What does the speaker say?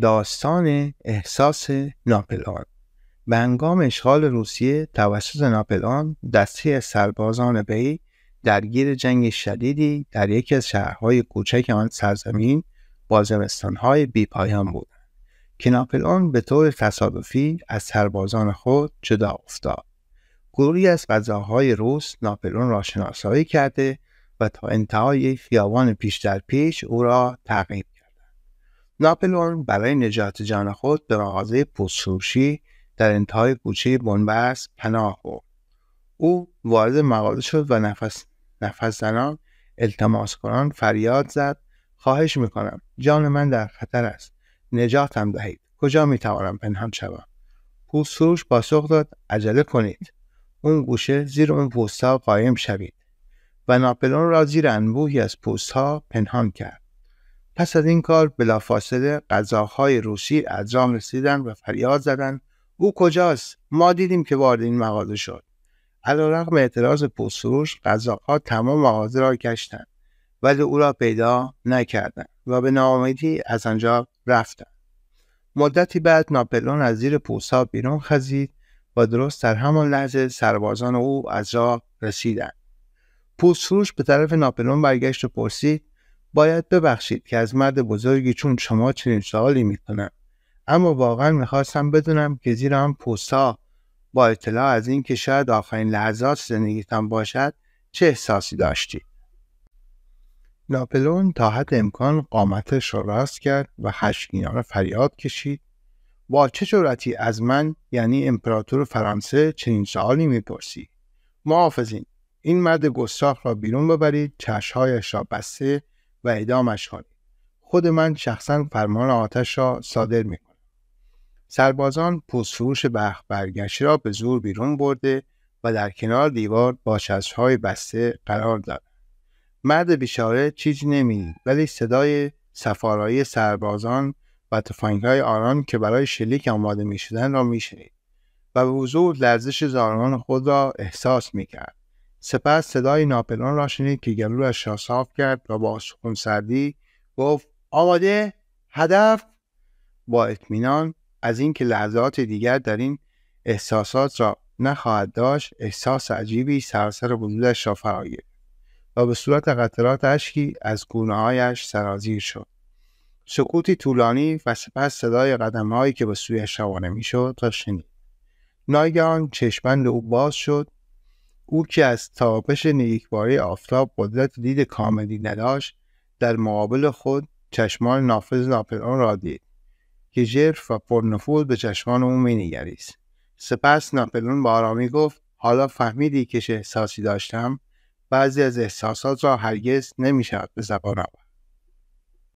داستان احساس ناپلان به هنگام اشغال روسیه توسط ناپلان دسته سربازان بی درگیر جنگ شدیدی در یکی از شهرهای کوچک آن سرزمین با زمستانهای بیپایان بود که ناپلان به طور تصادفی از سربازان خود جدا افتاد گروهی از غذاهای روس ناپلون را شناسایی کرده و تا انتهای خیابان پیش در پیش او را تعقیب ناپلون برای نجات جان خود به مغازه پوستفروشی در انتهای کوچه بنبس پناه برد او وارد مغازه شد و نفس نفس زنان التماس کنان فریاد زد خواهش میکنم جان من در خطر است نجاتم دهید کجا میتوانم پنهان شوم پوست با پاسخ داد عجله کنید اون گوشه زیر اون پوستها قایم شوید و ناپلون را زیر انبوهی از پوست پنهان کرد پس از این کار بلافاصله قضاهای روسی از رام رسیدن و فریاد زدند او کجاست ما دیدیم که وارد این مغازه شد علیرغم اعتراض پوسروش قضاها تمام مغازه را گشتند ولی او را پیدا نکردند و به ناامیدی از آنجا رفتند مدتی بعد ناپلون از زیر پوستها بیرون خزید و درست در همان لحظه سربازان او از راه رسیدند پوسروش به طرف ناپلون برگشت و پرسید باید ببخشید که از مرد بزرگی چون شما چنین سوالی میکنم اما واقعا میخواستم بدونم که زیر آن پوستا با اطلاع از این که شاید آخرین لحظات زندگیتان باشد چه احساسی داشتید ناپلون تا حد امکان قامتش را راست کرد و خشمگینانه فریاد کشید با چه جورتی از من یعنی امپراتور فرانسه چنین می میپرسی محافظین این مرد گستاخ را بیرون ببرید چشهایش را بسته و اعدامش کنید خود من شخصا فرمان آتش را صادر کنم. سربازان فروش بخ برگشت را به زور بیرون برده و در کنار دیوار با های بسته قرار داد. مرد بیچاره چیزی نمیدید ولی صدای سفارایی سربازان و تفنگهای آنان که برای شلیک آماده میشدند را میشنید و به حضور لرزش زارمان خود را احساس می کرد. سپس صدای ناپلون را شنید که گلویش را صاف کرد و با سردی گفت آماده هدف با اطمینان از اینکه لحظات دیگر در این احساسات را نخواهد داشت احساس عجیبی سرسر وجودش را فرا و به صورت قطرات اشکی از گونههایش سرازیر شد سکوتی طولانی و سپس صدای قدمهایی که به سویش روانه میشد را شنید ناگهان چشمند او باز شد او که از تابش نیکباری آفتاب قدرت دید کاملی نداشت در مقابل خود چشمان نافذ ناپلئون را دید که ژرف و پرنفوذ به چشمان او مینگریست سپس ناپلئون به آرامی گفت حالا فهمیدی که چه احساسی داشتم بعضی از احساسات را هرگز نمیشود به زبان آورد